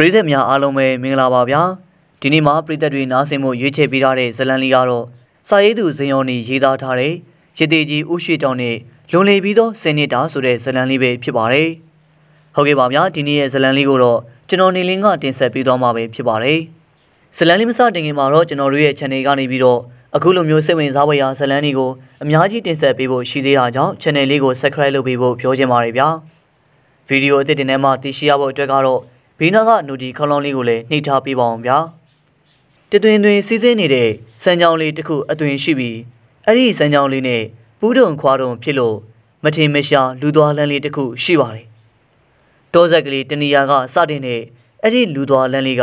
ပရိသတ်များအားလုံးပဲမင်္ဂလာပါဗျာဒီနေ့မှာပရိသတ်တွေနားဆင်ဖို့ရွေးချယ်ပေးထားတဲ့ဇလန်လီကတော့စာရေးသူဇင်ယောနေရေးသားထားတဲ့ရတေကြီးဥရှိတောင်နဲ့လွန်လေပြီးသောဆယ်နှစ်တာဆိုတဲ့ဇလန်လေးပဲဖြစ်ပါတယ်ဟုတ်ကဲ့ပါဗျာဒီနေ့ရဲ့ဇလန်လေးကိုတော့ကျွန်တော်နေလင်းကတင်ဆက်ပေးသွားမှာပဲဖြစ်ပါတယ်ဇလန်လေးမစတင်ခင်မှာတော့ကျွန်တော်တို့ရဲ့ channel ကနေပြီးတော့အခုလိုမျိုးစိတ်ဝင်စားဖွယ်ရာဇလန်တွေကိုအများကြီးတင်ဆက်ပေးဖို့ရှိသေးတာကြောင့် channel လေးကို subscribe လုပ်ပေးဖို့ပြောချင်ပါတယ်ဗျာဗီဒီယိုအသစ်တင်ထဲမှာသိရှိရဖို့အတွက်ကတော့ဘေးနားကနိုဒီခေါလောင်းလေးကိုလည်းနှိပ်ထားပေးပါအောင်ဗျာတတွင်တွင်စီးစင်းနေတဲ့စံကြောင်လေးတစ်ခုအသွင်ရှိပြီးအဲ့ဒီစံကြောင်လေးနဲ့ပူးတုံခွာတုံဖြစ်လို့မထင်မရှားလူသွားလမ်းလေးတစ်ခုရှိပါတယ်တောဆက်ကလေးတနီယာကစတင်တဲ့အဲ့ဒီလူသွားလမ်းလေးက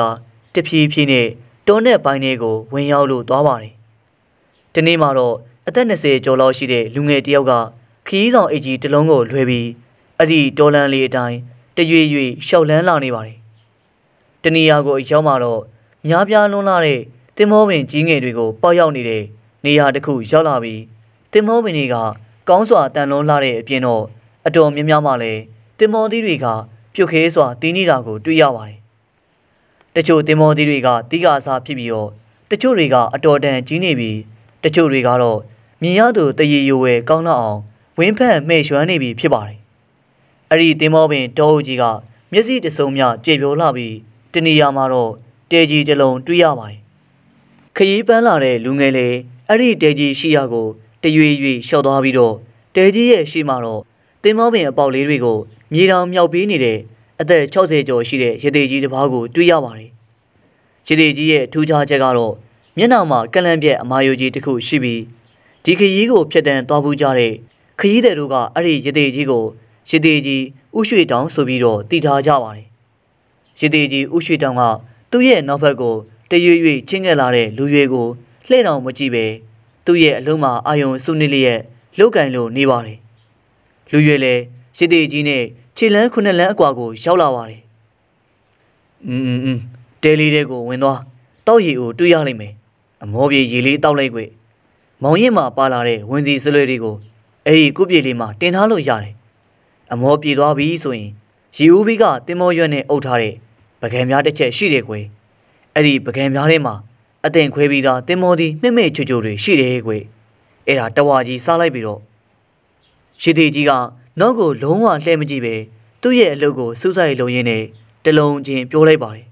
တဖြည်းဖြည်းနဲ့တောနဲ့ပိုင်းတွေကို ဝင်ရောက်လို့သွားပါတယ်ဒီနေ့မှာတော့အသက်20ကျော်လောက်ရှိတဲ့လူငယ်တယောက်ကခီးဆောင်အိတ်ကြီးတစ်လုံးကိုလွှဲပြီးအဲ့ဒီတောလမ်းလေးအတိုင်းတရွေ့ရွေ့ရှောက်လန်းလာနေပါတယ်တနေရာကိုအရောက်မှာတော့များပြားလွန်းလာတဲ့တင်မောပင်ကြီးငယ်တွေကိုပေါက်ရောက်နေတဲ့နေရာတစ်ခုရောက်လာပြီးတင်မောပင်တွေကကောင်းစွာတန်လွန်းလာတဲ့အပြင်တော့အတော်များများမှလည်းတင်မောသီးတွေကပြုတ်ခဲစွာတင်းနေတာကိုတွေ့ရပါတယ်။တချို့တင်မောသီးတွေကတီးကာစားဖြစ်ပြီးတော့တချို့တွေကအတော်တန်ကြီးနေပြီးတချို့တွေကတော့မြင်ရသူတရေရွယ်ကောင်းလောက်အောင်ဝင်းဖက်မဲ့ရွှမ်းနေပြီဖြစ်ပါတယ်။အဲ့ဒီတင်မောပင် တောအုပ်ကြီးက မျက်စိတစုံမြကြေပြိုလာပြီးတနေရာမှာတော့တဲကြီးတစ်လုံးတွေ့ရပါတယ်ခရီးပန်းလာတဲ့လူငယ်လေအဲ့ဒီတဲကြီးရှိရာကိုတရွေ့ရွေ့လျှောက်သွားပြီးတော့တဲကြီးရဲ့ရှေ့မှာတော့တင်မောပင်အပေါက်လေးတွေကိုမြေတောင်မြောက်ပေးနေတဲ့အသက်60ကျော်ရှိတဲ့ရသေးကြီးတစ်ပါးကိုတွေ့ရပါတယ်ရသေးကြီးရဲ့ထူးခြားချက်ကတော့မျက်နှာမှာကလန့်ပြက်အမာယိုကြီးတစ်ခုရှိပြီးဒီခရီးကိုဖြတ်တန်းသွားဘူးကြတဲ့ခရီးသည်တို့ကအဲ့ဒီရသေးကြီးကိုရသေးကြီးဥရွှေတောင်ဆိုပြီးတော့တည်ထားကြပါတယ်ရေသေးကြီးဥရွှေတောင်ကသူ့ရဲ့နောက်ဘက်ကိုတရွေ့ရွေ့ချင်းငက်လာတဲ့လူရွေကိုလှဲ့တော်မကြည့်ပဲသူ့ရဲ့အလုံးမှာအာယုံစုနေလျက်လုတ်ကင်လို့နေပါတယ်လူရွေလည်းရေသေးကြီးနဲ့ခြေလန်းခုနှစ်လန်းအကွာကိုရောက်လာပါတယ်အင်းအင်းတဲလေးတဲကိုဝင်သွားတောက်ရည်ကိုတွေ့ရလိမ့်မယ်အမောပြေရေလေးတောက်လိုက်ကွမောင်ရင်မှာပါလာတဲ့ဝင်စီစလွဲတွေကိုအဲ့ဒီကုပြေလေးမှာတင်ထားလို့ရတယ်အမောပြေသွားပြီဆိုရင်ရေဦးဘီကတင်မောရွက်နဲ့အုပ်ထားတဲ့ပကံများတစ်ချက်ရှိတယ်ကွယ်အဲ့ဒီပကံများထဲမှာအသင်ခွဲပြီးသားတင်မောဒီမြင့်မြင့်ချိုချိုတွေရှိတယ်ကွယ်အဲ့ဒါတဝါကြီးစားလိုက်ပြီးတော့ရှိသေးကြီးကနောက်ကိုလုံးဝလှည့်မကြည့်ပဲသူ့ရဲ့အလုပ်ကိုစူးစိုက်လုံရင်းနဲ့တလုံးချင်းပြောလိုက်ပါတယ်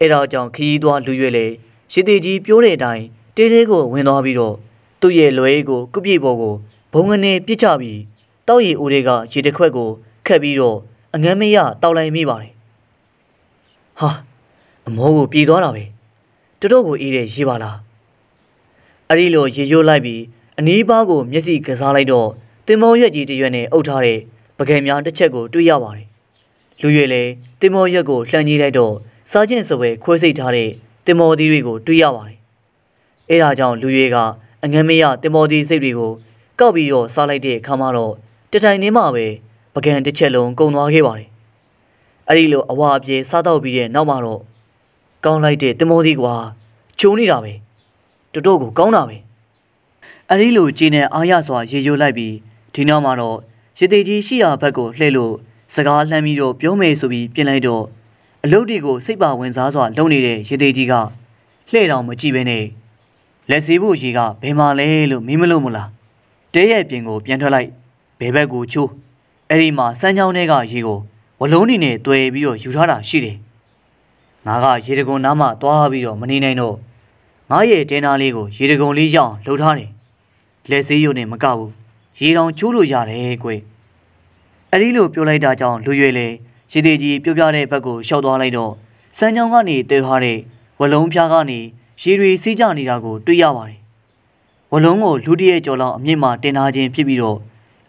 အဲ့ဒါကြောင့်ခရီးသွားလူရွယ်လေရှိသေးကြီးပြောတဲ့အတိုင်းတေးသေးကိုဝင်သွားပြီးတော့သူ့ရဲ့လွယ်ကိုကုပြေပေါ်ကိုဘုံကနေပြစ်ချပြီးတောက်ရည်ဦးတွေကရေတစ်ခွက်ကိုခက်ပြီးတော့အငမ်းမရတောက်လိုက်မိပါတယ်ဟာအမိုးကိုပြေးသွားတာပဲတတို့ကိုအေးတဲ့ရေပါလားအဲ့ဒီလိုရေရိုးလိုက်ပြီးအနီးပါးကိုမျက်စိကစားလိုက်တော့တင်မောရွက်ကြီးတရွက်နဲ့အုပ်ထားတဲ့ပကံများတစ်ချက်ကိုတွေ့ရပါတယ်လူရွယ်လည်းတင်မောရွက်ကိုလှန်ကြီးလိုက်တော့စားချင်းစပွဲခွဲစိတ်ထားတဲ့တင်မောသီးတွေကိုတွေ့ရပါတယ်အဲ့ဒါကြောင့်လူရွယ်ကအငမ်းမရတင်မောသီးစိတ်တွေကိုကောက်ပြီးတော့စားလိုက်တဲ့အခါမှာတော့တထိုင်နေမှပဲပကံတစ်ချက်လုံးကုန်သွားခဲ့ပါတယ်အဲ့ဒီလိုအဝါပြေစားတော့ပြီးတဲ့နောက်မှာတော့ကောင်းလိုက်တဲ့တင်မောသီးကွာချုံနေတာပဲတတော်ကိုကောင်းတာပဲအဲ့ဒီလိုကြည်နဲ့အားရစွာရေရိုးလိုက်ပြီးဒီနောက်မှာတော့ရေသေးကြီးရှိရာဘက်ကိုလှည့်လို့စကားလှမ်းပြီးတော့ပြောမယ်ဆိုပြီးပြင်လိုက်တော့အလုပ်တွေကိုစိတ်ပါဝင်စားစွာလုပ်နေတဲ့ရေသေးကြီးကလှည့်တော်မကြည့်ဘဲနဲ့လက်စေးဖို့ရေကဘယ်မှာလဲလို့မင်းမလို့မလားတဲရဲ့ပြင်ကိုပြန်ထွက်လိုက်ဘယ်ဘက်ကိုချိုးအဲ့ဒီမှာစမ်းချောင်းထဲကရေကိုဝလုံးနေနဲ့တွေ့ပြီးတော့ယူထားတာရှိတယ်။ငါကရေတကုံနားမှာသွားပြီးတော့မနေနိုင်တော့ငါရဲ့တဲနာလေးကိုရေတကုံလေးရအောင်လှုပ်ထားတယ်။လက်စေးရုံနဲ့မကဘူး။ရေတောင်ချိုးလို့ရတယ်ကွ။အဲဒီလိုပြောလိုက်တာကြောင့်လူရွယ်လေရေသေးကြီးပြောပြတဲ့ဘက်ကိုရှောက်သွားလိုက်တော့စမ်းချောင်းကနေတဲထားတဲ့ဝလုံးဖျားကနေရေတွေစီးကျနေတာကိုတွေ့ရပါတယ်။ဝလုံးကိုလူတည့်ရဲ့ကြော်လောက်အမြင့်မှ တင်ထားခြင်းဖြစ်ပြီးတော့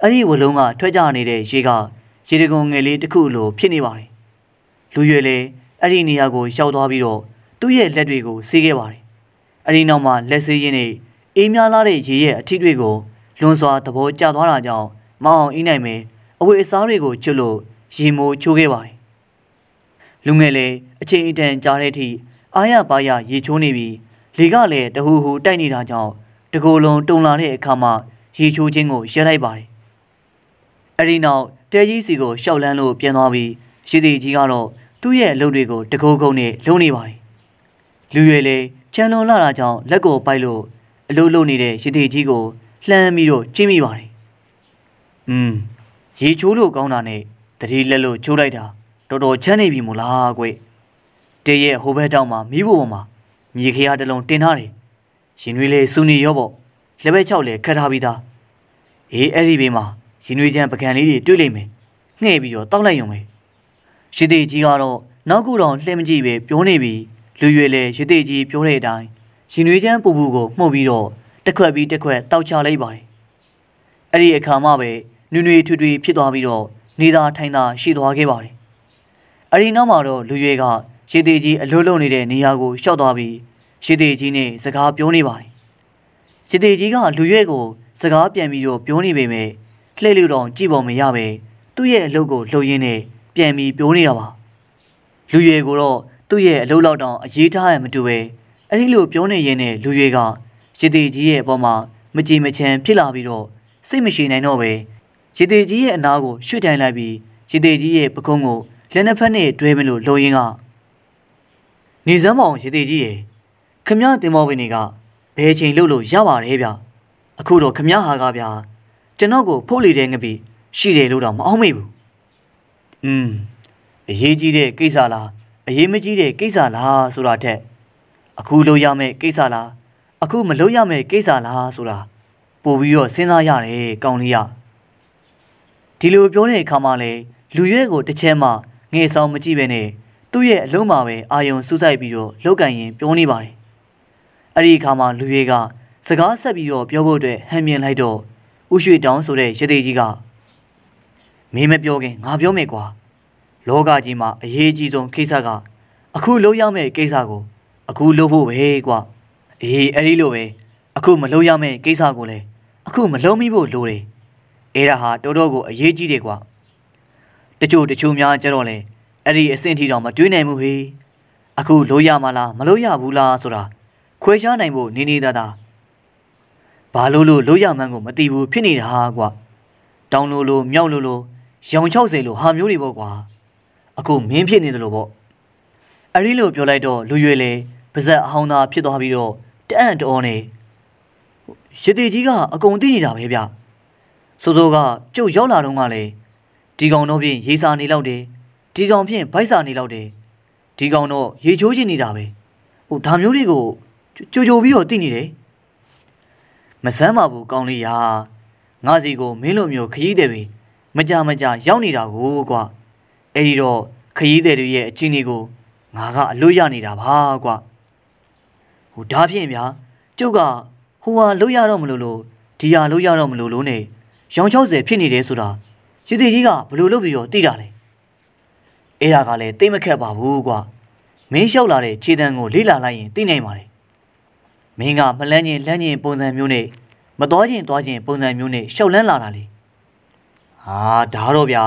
အဲ့ဒီဝလုံးကထွက်ကျနေတဲ့ရေကရေတကုံငယ်လေးတစ်ခုလို ဖြစ်နေပါတယ်လူရွယ်လည်းအဲ့ဒီနေရာကိုရောက်သွားပြီးတော့သူ့ရဲ့လက်တွေကိုဆေးခဲ့ပါတယ်အဲ့ဒီနောက်မှာလက်ဆေးရင်းနဲ့အေးများလာတဲ့ရေရဲ့အထီးတွေကိုလွန်စွာသဘောကျသွားတာကြောင့်မအောင်အေးနိုင်မယ်အဝတ်အစားတွေကိုချွတ်လို့ရေမိုးချိုးခဲ့ပါတယ်လူငယ်လည်းအချိန်အတန်ကြာတဲ့အထိအားရပါရရေချိုးနေပြီးလေကလည်းတဟူဟူတိုက်နေတာကြောင့်တကိုယ်လုံးတုန်လာတဲ့အခါမှာရေချိုးခြင်းကိုရပ်လိုက်ပါတယ်အဲဒီနောက်တဲကြီးစီကိုရှောက်လန်းလို့ပြန်သွားပြီးရည်တီကြီးကတော့သူ့ရဲ့အလုပ်တွေကိုတကိုးကုန်းနဲ့လုပ်နေပါတယ်လူရွယ်လေးချန်လွန်လာတာကြောင့်လက်ကိုပိုက်လို့အလုပ်လုပ်နေတဲ့ရည်တီကြီးကိုလှမ်းပြီးတော့ချိန်မိပါတယ်။อืมရေချိုးလို့ကောင်းတာနဲ့တတိလက်လို့ချိုးလိုက်တာ တော်တော်ချမ်းနေပြီမို့လားကွ။တဲရဲ့ဟိုဘက်တောင်မှာမိဖို့ပေါ်မှာမြေခရတစ်လုံးတင်ထားတယ်။ရင်ွေးလေးစူနေရောပေါ့။လက်ဘက်ချောက်လေခတ်ထားပြီးသား။အေးအဲ့ဒီဘေးမှာရင်ွေးချမ်းပကံလေးတွေတွေ့လိမ့်မယ်ငှဲ့ပြီးတော့တောက်လိုက်ရုံပဲရည်သေးကြီးကတော့နောက်ကူတော်လှည့်မကြည့်ပဲပြောနေပြီးလူရွယ်လေရည်သေးကြီးပြောတဲ့အတိုင်းရင်ွေးချမ်းပူပူကိုမှုတ်ပြီးတော့တစ်ခွက်ပြီးတစ်ခွက်တောက်ချလိုက်ပါတယ်အဲ့ဒီအခါမှပဲနွေနွေထွေထွေဖြစ်သွားပြီးတော့နေသာထိုင်သာရှိသွားခဲ့ပါတယ်အဲ့ဒီနောက်မှာတော့လူရွယ်ကရည်သေးကြီးအလုံးလုံးနေတဲ့နေရာကိုရှောက်သွားပြီးရည်သေးကြီးနဲ့စကားပြောနေပါတယ်ရည်သေးကြီးကလူရွယ်ကိုစကားပြန်ပြီးတော့ပြောနေပေမဲ့လှည့်လို့တော့ကြည့်ပေါ်မရပဲသူ့ရဲ့အလုပ်ကိုလှုပ်ရင်းနဲ့ပြန်ပြီးပြောနေတာပါလူရွယ်ကိုတော့သူ့ရဲ့အလုပ်လောက်တောင်အရေးထားရမတူပဲအဲ့ဒီလိုပြောနေရင်းနဲ့လူရွယ်ကရေတေကြီးရဲ့အပေါ်မှာမကြည်မချမ်းဖြစ်လာပြီးတော့စိတ်မရှိနိုင်တော့ပဲရေတေကြီးရဲ့အနားကိုရွှေ့တိုင်လိုက်ပြီးရေတေကြီးရဲ့ပကုံးကိုလက်နှစ်ဖက်နဲ့တွဲမလို့လှုပ်ရင်းကနေစမ်းမောင်ရေတေကြီးရဲ့ခမရတင်မောပင်တွေကဘယ်ချိန်လှုပ်လို့ရပါတယ်ဗျအခုတော့ခမရဟာကဗျာကျွန်တော်ကိုဖုတ်လေတဲ့ငပီရှိတယ်လို့တော့မအောင်မိဘူး။อืมအရေးကြီးတဲ့ကိစ္စလားအရေးမကြီးတဲ့ကိစ္စလားဆိုတာထက်အခုလုပ်ရမယ့်ကိစ္စလားအခုမလုပ်ရမယ့်ကိစ္စလားဆိုတာပို့ပြီးတော့စဉ်းစားရတယ်ကောင်းလေးရဒီလိုပြောတဲ့အခါမှာလေလူရွဲကိုတစ်ချက်မှငယ်ဆောင်မကြည့်ပဲနဲ့သူ့ရဲ့အလုံးမှာပဲအာယုံစူးစိုက်ပြီးတော့လောက်ကင်ရင် ပြောနေပါတယ်အဲ့ဒီအခါမှာလူရွဲကစကားဆက်ပြီးတော့ပြောဖို့အတွက်ဟန်မြင်လိုက်တော့ဥရွှေတောင်ဆိုတဲ့ရသေးကြီးကမင်းမပြောခင်ငါပြောမယ်ကွာလောကကြီးမှာအရေးကြီးဆုံးကိစ္စကအခုလုံးရမယ့်ကိစ္စကိုအခုလုံးဖို့ပဲကွာအေးအဲ့ဒီလိုပဲအခုမလုံးရမယ့်ကိစ္စကိုလည်းအခုမလုံးမိဖို့လိုတယ်အဲ့ဒါဟာတော်တော်ကိုအရေးကြီးတယ်ကွာတချို့တချို့များကျတော့လေအဲ့ဒီအဆင့်ထိတော့မတွေးနိုင်ဘူးဟေးအခုလုံးရမလားမလုံးရဘူးလားဆိုတာခွဲခြားနိုင်ဖို့နေနေသားသားဘာလို့လို့လို့ရမှန်းကိုမသိဘူးဖြစ်နေတာဟာကွာတောင်းလို့လို့မြောက်လို့လို့ရောင်60လို့ဟာမျိုးတွေပေါ့ကွာအခုမင်းဖြစ်နေတယ်လို့ပေါ့အဲ့ဒီလိုပြောလိုက်တော့လူရွယ်လေပါဇက်အဟောင်းသားဖြစ်သွားပြီးတော့တအံ့တော်နေရတိကြီးကအကုန်သိနေတာပဲဗျစိုးစိုးကကျုပ်ရောက်လာတော့ကလည်းဒီကောင်တော့ဖြင့်ရေစာနေလောက်တယ်ဒီကောင်ဖြင့်ဗိုက်စာနေလောက်တယ်ဒီကောင်တော့ရေချိုးချင်နေတာပဲဟိုဒါမျိုးတွေကိုကြိုကြိုပြီးတော့သိနေတယ်မစမ်းပါဘူးကောင်းလေးရာငါစီကိုမင်းလိုမျိုးခရီးသည်တွေမကြမကြရောက်နေတာကိုကွာအဲ့ဒီတော့ခရီးသည်တွေရဲ့အချင်းတွေကိုငါကအလွတ်ရနေတာပါကွာဟိုဒါဖြင့်ဗျာကျုပ်ကဟိုဟာလွတ်ရတော့မလို့လို့ဒီဟာလွတ်ရတော့မလို့လို့နေရောင်60ဖြစ်နေတယ်ဆိုတာရည်တည်ကြီးကဘယ်လိုလုပ်ပြီးတော့သိတာလဲအဲ့ဒါကလည်းသိမခက်ပါဘူးကွာမင်းလျှောက်လာတဲ့ခြေတန်းကိုလေးလာလိုက်ရင်သိနိုင်ပါတယ်မင်းကမလန်းကျင်လန်းကျင်ပုံစံမျိုးနဲ့မတော်ကျင်သွားကျင်ပုံစံမျိုးနဲ့ရှောက်လန်းလာတာလေဟာဒါတော့ဗျာ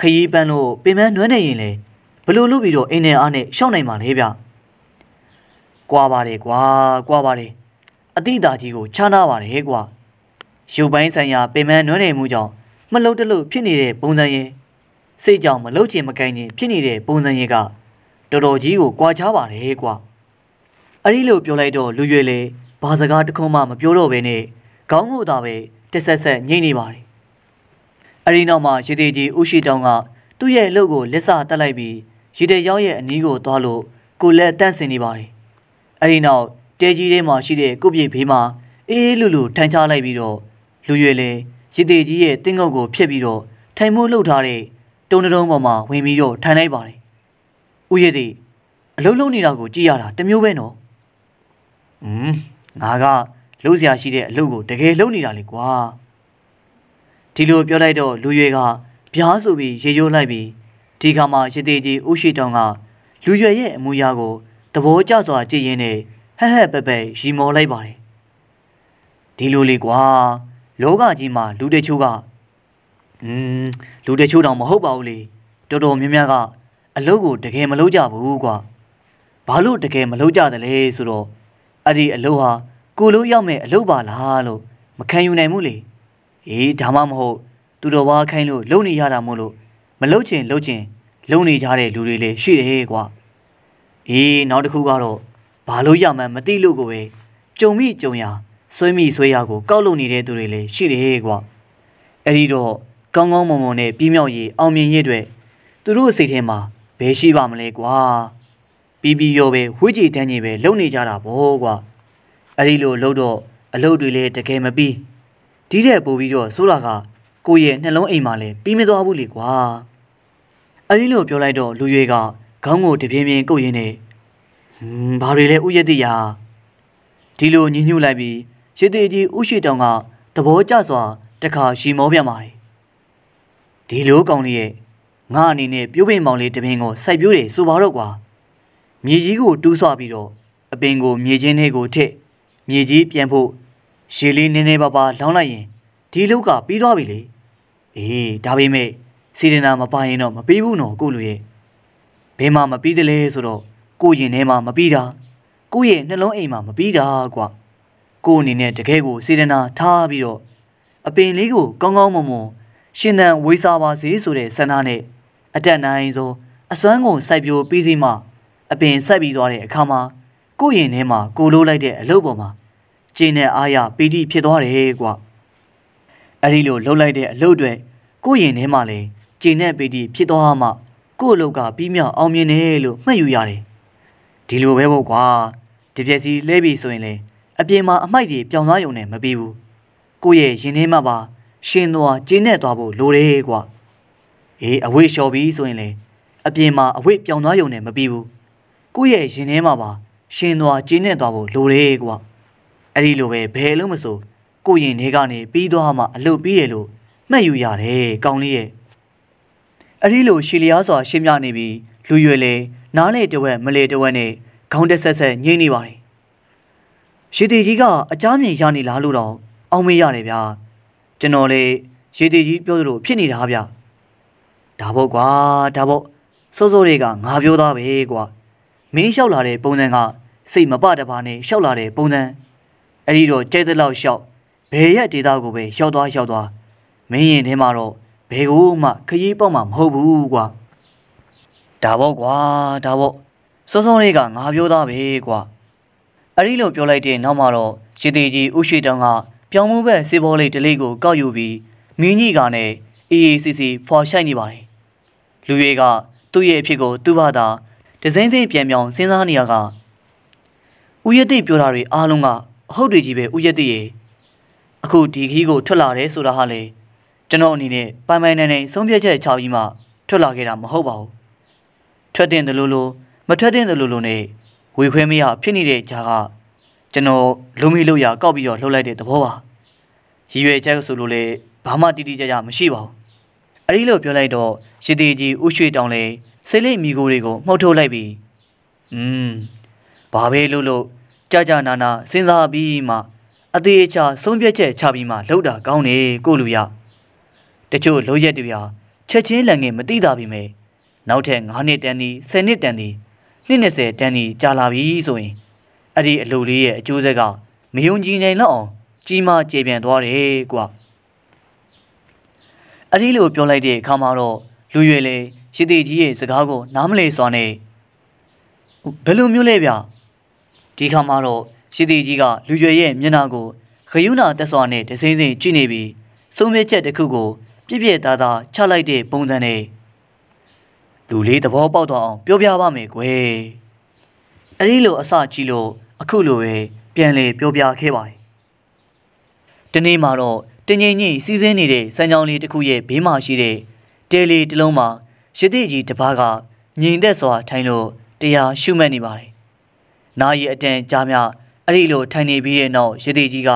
ခရီးပန်းလို့ပင်မနှွမ်းနေရင်လေဘလို့လုပ်ပြီးတော့အင်းနဲ့အားနဲ့ရှောက်နိုင်မှာလေဗျကွာပါတယ်ကွာကွာပါတယ်အတိတာကြီးကိုခြားနာပါတယ်ကွာရုပ်ပိုင်းဆိုင်ရာပင်မနှွမ်းနေမှုကြောင့်မလှုပ်တလို့ဖြစ်နေတဲ့ပုံစံရင်စိတ်ကြောင့်မလှုပ်ချင်မကင်ချင်ဖြစ်နေတဲ့ပုံစံရင်ကတော်တော်ကြီးကိုကြွားချပါတယ်ကွာ။အဲ့ဒီလိုပြောလိုက်တော့လူရွယ်လေဘာစကားတခုမှမပြောတော့ဘဲနဲ့ခေါင်းကိုသာပဲတက်ဆက်ဆက်ငိတ်နေပါတယ်အဲ့ဒီနောက်မှာရေသေးကြီးဦးရှိတောင်းကသူ့ရဲ့အလုပ်ကိုလက်စတက်လိုက်ပြီးရေသေးရောက်ရဲ့အနီးကိုသွားလို့ကိုလက်တန့်စင်နေပါတယ်အဲ့ဒီနောက်တဲကြီးထဲမှာရှိတဲ့ကုပြေဘေးမှာအေးအေးလူလူထိုင်ချလိုက်ပြီးတော့လူရွယ်လေရေသေးကြီးရဲ့တင်းငုတ်ကိုဖျက်ပြီးတော့ထိုင်မှုလှုပ်ထားတဲ့တုံတုံပေါ်မှာဝင်ပြီးတော့ထိုင်လိုက်ပါတယ်ဦးရည်ဒီအလုံးလုံးနေတာကိုကြည့်ရတာတမျိုးပဲနော်อืมငါကလှုပ်ရှားရှိတဲ့အလုပ်ကိုတကယ်လုပ်နေတာလေကွာဒီလိုပြောလိုက်တော့လူရွယ်ကပြားဆိုပြီးရေရိုးလိုက်ပြီးဒီခါမှာရသေးကြီးဦးရှိတောင်ကလူရွယ်ရဲ့အမူအရာကိုသဘောကျစွာကြည့်ရင်းနဲ့ဟဟပပရီမော်လိုက်ပါတယ်ဒီလိုလေကွာလောကကြီးမှာ လူတချို့ကอืมလူတချို့တော့မဟုတ်ပါဘူးလေတော်တော်များများကအလုပ်ကိုတကယ်မလုပ်ကြဘူးကွာဘာလို့တကယ်မလုပ်ကြသလဲဆိုတော့အဲ့ဒီအလုပ်ဟာကိုလိုရောက်မဲ့အလုပ်ပါလားလို့မခံယူနိုင်ဘူးလေအေးဒါမှမဟုတ်သူတော်ဘာခိုင်းလို့လုံနေရတာမို့လို့မလုံချင် လုံချင် လုံနေကြတဲ့လူတွေလည်းရှိတယ်ကွာအေးနောက်တစ်ခုကတော့ဘာလို့ရမှန်းမသိလို့ကိုပဲကြုံမိကြုံရာဆွေးမိဆွေးရာကိုကောက်လုံနေတဲ့သူတွေလည်းရှိတယ်ကွာအဲ့ဒီတော့ကောင်းကောင်းမွန်မွန်နဲ့ပြင်းမြောက်ရေးအောင်မြင်ရေးအတွက်သူတို့စိတ်ထဲမှာဘယ်ရှိပါမလဲကွာပြီးပြီးရောပဲဝိကြေတန်းကြီးပဲလုံနေကြတာပေါ့ကွာအဲ့ဒီလိုလို့တော့အလုပ်တွေလည်းတကယ်မပြီးဒီတဲ့ပို့ပြီးတော့ဆိုလာကကိုရဲ့နှလုံးအိမ်မှာလည်းပြီးမသွားဘူးလေကွာအဲ့ဒီလိုပြောလိုက်တော့လူရွေကခေါင်းကိုတပြင်းပြင်းကုတ်ရင်းနဲ့ဘာတွေလဲဥယျာတိယာဒီလိုညှိညှိလိုက်ပြီးရေသေးကြီးဥရှိတောင်ကသဘောကျစွာတခါရှီမောပြန်ပါတယ်ဒီလိုကောင်လေးရဲ့ငါအနေနဲ့ပြုတ်ပင်မောင်လေးတပင်ကိုစိုက်ပြိုးတယ်ဆိုပါတော့ကွာမြေကြီးကိုတူးဆွပြီးတော့အပင်ကို မြေချင်းထဲကိုထည့်မြေကြီးပြန်ဖို့ရေလေးနည်းနည်းပါးပါလောင်းလိုက်ရင်ဒီလောက်ကပြီးသွားပြီလေအေးဒါပေမဲ့စီရင်နာမပါရင်တော့မပြီးဘူးနော်ကိုလူရဲ့ဘယ်မှာမပြီးတယ်လဲဆိုတော့ကိုရင်ထဲမှာမပြီးတာကိုရဲ့နှလုံးအိမ်မှာမပြီးတာကွာကိုအနေနဲ့တကယ်ကိုစေတနာထားပြီးတော့အပင်လေးကိုကောင်းကောင်းမွန်မွန်ရှင်သန်ဝေးစားပါစေဆိုတဲ့ဆန္ဒနဲ့အတက်နိုင်ဆုံးအစွမ်းကုန်စိုက်ပျိုးပြီးစီမှအပင်ဆက်ပြီးသွားတဲ့အခါမှာကိုယ့်ရင်ထဲမှာကိုလိုးလိုက်တဲ့အလုပ်ပေါ်မှာကျင်းတဲ့အားရပီတိဖြစ်သွားတယ်ကွာအဲဒီလိုလှုပ်လိုက်တဲ့အလုပ်တွေကိုယ့်ရင်ထဲမှာလည်းကျင်းတဲ့ပီတိဖြစ်သွားမှကိုယ့်အလုပ်ကပြီးမြောက်အောင်မြင်တယ်လို့မှတ်ယူရတယ်ဒီလိုပဲပေါ့ကွာဒီပြက်စီလဲပြီဆိုရင်လေအပြင်မှာအမိုက်တွေပြောင်းသွားရုံနဲ့မပြီးဘူးကိုယ့်ရဲ့ရင်ထဲမှာပါရှင်သွားကျင်းတဲ့သွားဖို့လိုတယ်ကွာအေးအဝိရှော်ပြီဆိုရင်လေအပြင်မှာအဝိပြောင်းသွားရုံနဲ့မပြီးဘူးကိုယ့်ရဲ့ရင်ထဲမှာပါ ရှင်သွားကျင်းနေသွားဖို့လိုတယ်ကွာအဲ့ဒီလိုပဲဘယ်လို့မဆိုကိုယ့်ရင်ထဲကနေပြီးသွားမှအလုပ်ပြီးတယ်လို့မှတ်ယူရတယ်ကောင်းလေးရဲ့အဲ့ဒီလိုရှီလျားစွာရှင်းပြနေပြီးလူရွယ်လေနားလေတဝက် မလေတဝက်နဲ့ခေါင်းတက်ဆက်ဆက်ညှိနေပါတယ်ရေတီကြီးကအချားမြင်ရနေလားလို့တော့အောင်းမေးရတယ်ဗျာကျွန်တော်လေရေတီကြီးပြောသလိုဖြစ်နေတာဗျာဒါပေါ့ကွာဒါပေါ့စိုးစိုးတွေကငါပြောသားပဲကွာမင်းလျှောက်လာတဲ့ပုံစံကစိတ်မပတပါနဲ့လျှောက်လာတဲ့ပုံစံအဲ့ဒီတော့ကြိုက်သလောက်လျှောက်ဘယ်ရက်ဒေတာကိုပဲလျှောက်သွားလျှောက်သွားမင်းရင်ထဲမှာတော့ဘယ်ကိုမှ ခရီးပေါက်မှာမဟုတ်ဘူးကွာဒါပေါ့ကွာဒါပေါ့စောစောလေးကငါပြောသားပဲကွာအဲ့ဒီလိုပြောလိုက်တဲ့နောက်မှာတော့ရေသေးကြီးဥရှိတောင်ကပြောင်းမှုပဲစေဘောလေးတလေးကိုကောက်ယူပြီးမင်းကြီးကနဲ့အေးအေးစီစီဖော်ရှိုက်နေပါတယ်လူရွေကသူ့ရဲ့အဖြစ်ကိုသူ့ဘာသာတစိမ့်စိမ့်ပြန်ပြောင်းစဉ်းစားနေရကဥယျာတိပြောတာတွေအားလုံးကအဟုတ်တွေကြီးပဲဥယျာတိရဲ့အခုဒီခီးကိုထွက်လာတယ်ဆိုတာဟာလေကျွန်တော်အနေနဲ့ပိုင်ပိုင်နိုင်နိုင်ဆုံးဖြတ်ချက်ချောက်ကြီးမှထွက်လာခဲ့တာမဟုတ်ပါဘူးထွက်တင်တယ်လို့လို့မထွက်တင်တယ်လို့လို့နဲ့ဝေခွဲမရဖြစ်နေတဲ့ကြားကကျွန်တော်လုံမီလို့ရကောက်ပြီးတော့လှုပ်လိုက်တဲ့သဘောပါရည်ရွယ်ချက်ဆိုလို့လေဘာမှတိတိကျကျမရှိပါဘူးအဲဒီလိုပြောလိုက်တော့ရည်တည်ကြီးဥရွှေတောင်လည်းဆေးလိပ်မိကိုတွေကိုမှုတ်ထုတ်လိုက်ပြီ။อืมဘာပဲလို့လို့ကြကြနာနာစဉ်းစားပြီးမှအသေးအချာဆုံးဖြတ်ချက်ချပြီးမှလှုပ်တာကောင်းတယ်ကိုလူရ။တချို့လိုရက်တွေဟာချက်ချင်းလန်ငယ်မတိတာပြီမယ်။နောက်ထပ်9နှစ်တန်းဒီ10နှစ်တန်းဒီ20တန်းဒီကြာလာပြီဆိုရင်အဲ့ဒီအလိုလေးရဲ့အကျိုးဆက်ကမယုံကြည်နိုင်တော့အောင်ကြီးမားကျေပြန်သွားတယ်ကွာ။အဲ့ဒီလိုပြောလိုက်တဲ့အခါမှာတော့လူရွယ်လေးရသေးကြီးရဲ့စကားကိုနားမလည်စွာနဲ့ဘယ်လိုမျိုးလဲဗျဒီခါမှာတော့ရသေးကြီးက လူရွယ်ရဲ့မျက်နှာကိုခယူးနာတက်စွာနဲ့တစိမ့်စိမ့်ကြည့်နေပြီးဆုံးဖြတ်ချက်တစ်ခုကို ပြည့်ပြည့်သားသားချလိုက်တဲ့ပုံစံနဲ့လူလေးသဘောပေါက်တော့အောင် ပြောပြပါမယ်ကွယ်အဲ့ဒီလိုအစကြည့်လို့အခုလိုပဲပြန်လေပြောပြခဲ့ပါတယ်ဒီနေ့မှာတော့တင်ငိမ့်ကြီးစီးဆင်းနေတဲ့စံကြောင်လေးတစ်ခုရဲ့ဘေးမှာရှိတဲ့တဲလီတစ်လုံးမှာရတိကြီးတပါးကငြိမ်သက်စွာထိုင်လို့တရားရှုမှတ်နေပါတယ်။နာရီအတန်ကြာမြအဲ့ဒီလို ထိုင်နေပြီးတဲ့နောက်ရတိကြီးက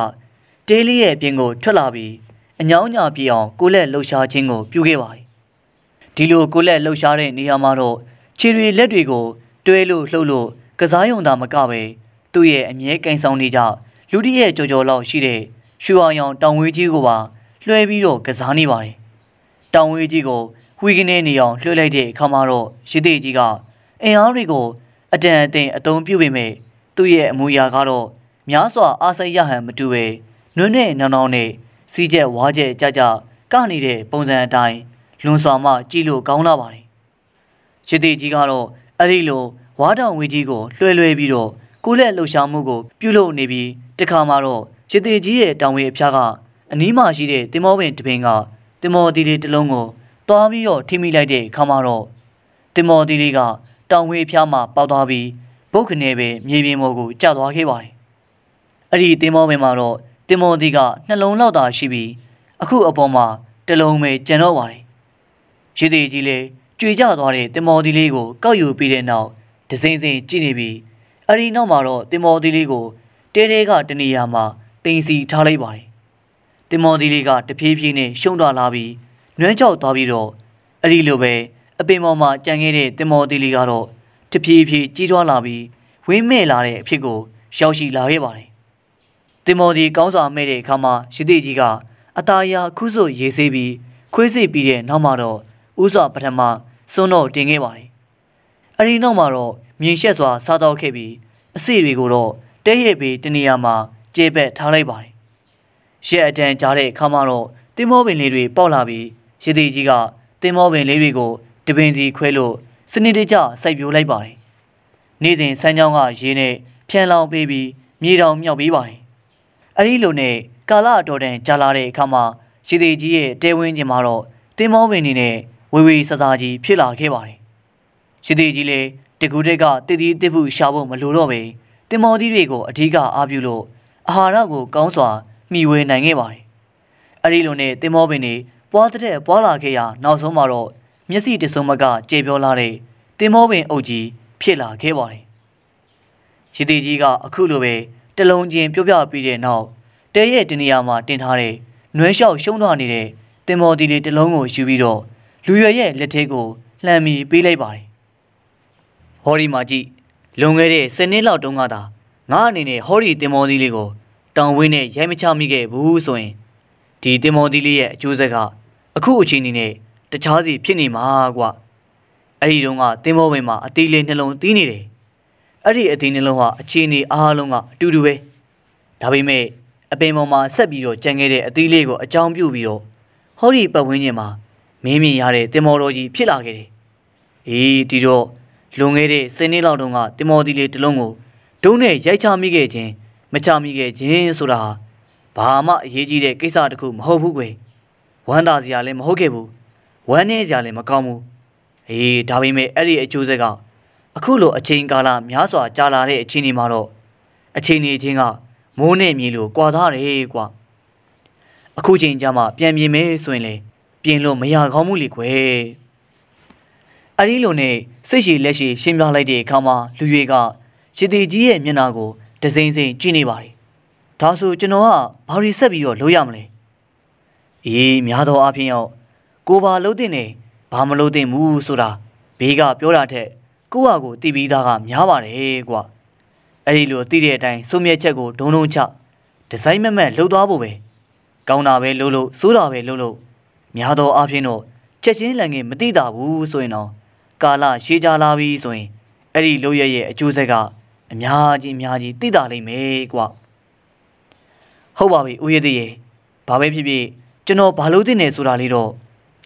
တေးလေးရဲ့ပြင်ကိုထွက်လာပြီးအညောင်းညာပြည့်အောင်ကိုလက်လှုပ်ရှားခြင်းကိုပြုခဲ့ပါတယ်။ဒီလိုကိုလက်လှုပ်ရှားတဲ့နေရာမှာတော့ခြေတွေလက်တွေကို တွဲလို့လှုပ်လို့ကစားရုံသာမကပဲသူ့ရဲ့အမြဲကင်ဆောင်နေကြလူတရဲ့ကြော်ကြော်လောက်ရှိတဲ့ရွှေအောင်ရောင် တောင်ဝေးကြီးကိုပါလွှဲပြီးတော့ကစားနေပါတယ်။တောင်ဝေးကြီးကိုဝီကနေနေအောင်လွှတ်လိုက်တဲ့အခါမှာတော့ရေသေးကြီးကအင်အားတွေကိုအတန်အသင့်အသုံးပြုပေမဲ့သူ့ရဲ့အမူအရာကတော့များစွာ အာဆိုင်ရဟန်မတူပဲနွန်းနဲ့နောင်နောင်နဲ့စီးကျက်ဝါကျက်ကြကြကနေတဲ့ပုံစံအတိုင်းလွန်စွာမှကြည့်လို့ကောင်းလာပါတယ်။ရစ်တိကြီးကတော့အဲ့ဒီလိုဝါတောင်ဝေကြီးကိုလွှဲလွှဲပြီးတော့ကိုလက်လှူရှာမှုကိုပြုလုပ်နေပြီးတခါမှတော့ရစ်တိကြီးရဲ့တောင်ဝေအဖျားကအနီးမှာရှိတဲ့တင်မောပင်တပင်ကတင်မောတီလေးတစ်လုံးကိုသွားပြီးတော့ထိမိလိုက်တဲ့အခါမှာတော့တင်မော်တီလေးကတောင်ဝေးဖျားမှာပေါက်သွားပြီးဘုတ်ခနဲ့ပဲမြေပြင်ပေါ်ကိုကျသွားခဲ့ပါတယ်။အဲ့ဒီတင်မော်ပင်မှာတော့တင်မော်တီကနှလုံးလောက်သာရှိပြီးအခုအပေါ်မှာ တလုံးပဲကျန်တော့ပါတယ်။ရည်သေးကြီးလေးကြွေကြသွားတဲ့တင်မော်တီလေးကိုကောက်ယူပြီးတဲ့နောက်ဒစိမ့်စိမ့်ကြည့်နေပြီးအဲ့ဒီနောက်မှာတော့တင်မော်တီလေးကိုတဲတဲကတနေရာမှာတင်စီထားလိုက်ပါတယ်။တင်မော်တီလေးကတဖြည်းဖြည်းနဲ့ရှုံ့သွားလာပြီးနွမ်းကြောက်သွားပြီးတော့အဲ့ဒီလိုပဲအပင်ပေါ်မှာကြံခဲ့တဲ့တင်မော်တီလီကတော့တဖြည်းဖြည်းကြီးထွားလာပြီးဝင်းမဲ့လာတဲ့အဖြစ်ကို ရောက်ရှိလာခဲ့ပါတယ်။တင်မော်တီကောင်းစွာမဲ့တဲ့အခါမှာရသေးကြီးကအตาရာခုစုရေးစေးပြီး ခွေးစိပြီးတဲ့နောက်မှာတော့ဥစွာပထမစွန်းတော့တင်ခဲ့ပါတယ်။အဲဒီနောက်မှာတော့မြင်ရှက်စွာစားတော့ခဲ့ပြီးအစီတွေကိုတော့တဲရဲ့ပြီးတနေရာမှာကျေပက်ထားလိုက်ပါတယ်။ရက်အတန်ကြားတဲ့အခါမှာတော့တင်မောပင်လေးတွေပေါက်လာပြီးရသေးကြီးကတင်မောပင်လေးတွေကို တပင်စီခွဲလို့စနစ်တကျစိုက်ပျိုးလိုက်ပါတယ်။နေ့စဉ်စမ်းချောင်းကရေနဲ့ဖြန်လောင်ပေးပြီးမြေတောင်မြောက်ပေးပါတယ်။အဲဒီလိုနဲ့ကာလတော်တန်ကြာလာတဲ့အခါမှာရသေးကြီးရဲ့တဲဝင်းကျင်မှာတော့တင်မောပင်နေနဲ့ဝေဝေဆဆာကြီးဖြစ်လာခဲ့ပါတယ်။ရသေးကြီးလည်းတကူတက်ကတည်တည်တစ်ဖူရှာဖို့မလိုတော့ပဲတင်မောသီးတွေကိုအဓိကအားပြုလို့အာဟာရကိုကောင်းစွာမျှဝေနိုင်ခဲ့ပါတယ်။အဲဒီလိုနဲ့တင်မောပင်တွေပွားတဲ့ပွားလာခဲ့ရာနောက်ဆုံးမှာတော့မျက်စိတဆုံးမကကြေပြောလာတဲ့တင်မောပင်အုပ်ကြီး ဖြစ်လာခဲ့ပါတယ်ရည်တည်ကြီးကအခုလိုပဲတလုံးချင်းပြုတ်ပြပြီးတဲ့နောက်တဲရဲ့တနေရာမှာတင်ထားတဲ့နွဲလျှောက်ရှုံးသွားနေတဲ့တင်မော်တီလေးတလုံးကိုယူပြီးတော့လူရွယ်ရဲ့လက်ထဲကိုလှမ်းပြီးပေးလိုက်ပါတယ်ဟော်ဒီမှာကြည့်လွန်ခဲ့တဲ့စနေလောက်တုန်းကသာငါအနေနဲ့ဟော်ဒီတင်မော်တီလေးကိုတောင်ဝင်းနဲ့ရိုက်မချမိခဲ့ဘူးဆိုရင်ဒီတင်မော်တီလေးရဲ့အကျိုးဆက်ကအခုအချိန်နေနဲ့တခြားစီဖြစ်နေမှာကွာအဲ့ဒီတုန်းကတင်းမောပင်မှာအသေးလေးနှလုံးတီးနေတယ်အဲ့ဒီအသေးနှလုံးဟာအချိန်နေအားလုံးကအတူတူပဲဒါပေမဲ့အပင်ပေါ်မှာဆက်ပြီးတော့ကြံခဲ့တဲ့အသေးလေးကိုအကြောင်းပြုပြီးတော့ဟောဒီပတ်ဝန်းကျင်မှာမင်းမြင်ရတဲ့တင်မောတော်ကြီးဖြစ်လာခဲ့တယ်။အေးဒီတော့လွန်ခဲ့တဲ့၁၀နှစ်လောက်တုန်းကတင်မောကြီးလေးတလုံးကိုဒုံးနဲ့ရိုက်ချမိခဲ့ခြင်းမချမိခဲ့ခြင်းဆိုတာဘာမှအရေးကြီးတဲ့ကိစ္စတခုမဟုတ်ဘူးကွယ်။ဝမ်းသာစရာလည်းမဟုတ်ခဲ့ဘူးဝမ်းနည်းစရာလည်းမကောင်းဘူးအေးဒါပေမဲ့အဲ့ဒီအကျိုးဆက်ကအခုလိုအချိန်ကာလများစွာကြာလာတဲ့အချိန်ဒီမှာတော့အချိန်ဒီချင်းကမိုးနဲ့မြေလိုကွာသားတယ်ကွာအခုချိန်ကြမှာပြန်ပြင်မယ်ဆိုရင်လေပြင်လို့မရကောင်းဘူးလေကွယ်အဲ့ဒီလိုနဲ့စိတ်ရှည်လက်ရှည်ရှင်းပြလိုက်တဲ့အခါမှာလူတွေကရှည်သေးကြီးရဲ့မျက်နှာကိုတစိမ့်စိမ့်ကြည့်နေပါတယ်ဒါဆိုကျွန်တော်ကဘာတွေဆက်ပြီးတော့လုပ်ရမလဲအေးများသောအားဖြင့်ရောက်ကိုဘာလှုပ်တင်နေဘာမလှုပ်တင်ဘူးဆိုတာဘေးကပြောတာထက်ကိုဟာကိုတီးပြီးသားကများပါတယ်ကွာအဲ့ဒီလိုတီးတဲ့အတိုင်းစုမြက်ချက်ကိုဒုံဒုံချဒီဇိုင်းမက်မက်လှုပ်သွားဖို့ပဲကောင်းတာပဲလှုပ်လို့စိုးတာပဲလှုပ်လို့များသောအားဖြင့်တော့ချက်ချင်းလန်ငင်မတိတာဘူးဆိုရင်တော့ကာလရှည်ကြလာပြီဆိုရင်အဲ့ဒီလှုပ်ရရဲ့အကျိုးဆက်ကအများကြီးအများကြီးတိတာလိမ့်မယ်ကွာဟုတ်ပါပြီဦးရည်တည်ရေဘာပဲဖြစ်ဖြစ်ကျွန်တော်ဘာလို့သိနေဆိုတာလေးတော့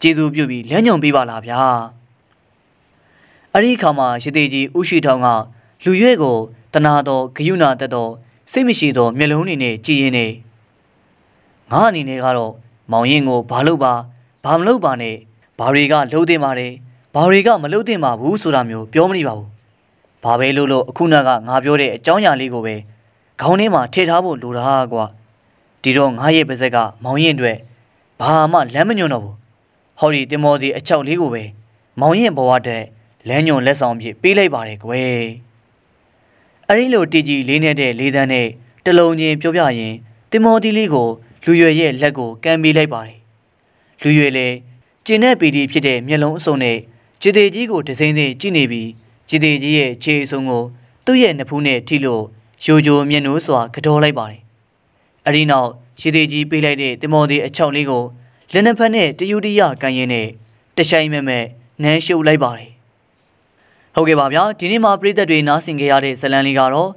ကျေစုပြုပြီးလမ်းညွန်ပေးပါလားဗျာအဲ့ဒီခါမှာရသေးကြီးဥရှိထောင်ကလူရွဲ့ကိုတနာတော်ဂယုဏတတ်တော်စိတ်မရှိသောမျက်လုံးတွေနဲ့ကြည်ရင်နေငါအနေနဲ့ကတော့မောင်ရင်ကိုဘာလို့ပါဘာမလုပ်ပါနဲ့ဘာတွေကလှုပ်တင်ပါတယ်ဘာတွေကမလှုပ်တင်ပါဘူးဆိုတာမျိုးပြောမနေပါဘူးဘာပဲလို့လို့အခုနကငါပြောတဲ့အကြောင်းအရာလေးကိုပဲခေါင်းထဲမှာထည့်ထားဖို့လိုတာကွာဒီတော့ငါရဲ့ပါဇက်ကမောင်ရင်အတွက်ဘာမှလမ်းမညွန်တော့ဘူးဟော်ဒီတင်မော်ဒီအချောက်လေးကိုပဲမောင်ရင်ဘဝတက်လမ်းညွန်လက်ဆောင်ဖြစ်ပေးလိုက်ပါတယ်ကွယ်အဲ့ဒီလိုတီကြီးလေးနဲ့တဲ့လေးသန်းနဲ့တလုံးချင်းပြောပြရင်တင်မော်ဒီလေးကိုလူရွယ်ရဲ့လက်ကိုကမ်းပေးလိုက်ပါတယ်လူရွယ်လည်းကျင်တဲ့ပီတီဖြစ်တဲ့မျက်လုံးအစုံနဲ့ခြေသေးကြီးကိုတစိမ့်စိမ့်ကြည့်နေပြီးခြေသေးကြီးရဲ့ခြေအစုံကို သူ့ရဲ့နဖူးနဲ့ထိလို့ရိုဂျိုမျက်နှာစွာကတော်လိုက်ပါတယ်အဲဒီနောက်ရှည်သေးကြီးပေးလိုက်တဲ့တင်မော်သေးအချောက်လေးကိုလက်နှစ်ဖက်နဲ့တယူတရကန်ရင်နဲ့တရှိုင်းမဲ့မဲ့နန်းရှုပ်လိုက်ပါတယ်။ဟုတ်ကဲ့ပါဗျာဒီနေ့မှာပရိသတ်တွေနားဆင်ကြရတဲ့ဇလံလေးကတော့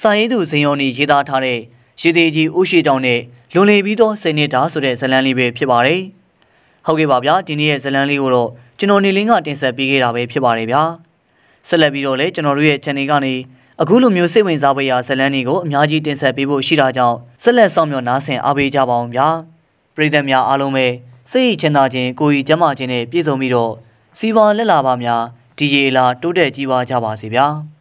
စာရေးသူဇင်ယောနီရေးသားထားတဲ့ရှည်သေးကြီးဥရှိတောင်နဲ့လွန်လေပြီးသောဆယ်နှစ်တာဆိုတဲ့ဇလံလေးပဲဖြစ်ပါတယ်။ဟုတ်ကဲ့ပါဗျာဒီနေ့ရဲ့ဇလံလေးကိုတော့ကျွန်တော်နေလင်းကတင်ဆက်ပေးခဲ့တာပဲဖြစ်ပါတယ်ဗျာ။ဆက်လက်ပြီးတော့လည်းကျွန်တော်တို့ရဲ့ channel ကနေအခုလိုမျိုးစိတ်ဝင်စားဖွယ်ရာဇလန်းတွေကိုအများကြီးတင်ဆက်ပေးဖို့ရှိတာကြောင့်ဆက်လက်ဆောင်မြော်နားဆင်အားပေးကြပါအောင်ဗျာပရိသတ်များအားလုံးပဲစိတ်ချမ်းသာခြင်းကိုယ်ရည်ကျန်းမာခြင်းနဲ့ပြည့်စုံပြီးတော့စီပါလက်လာပါများဒီရေလာတိုးတက်ကြီးပွားကြပါစေဗျာ။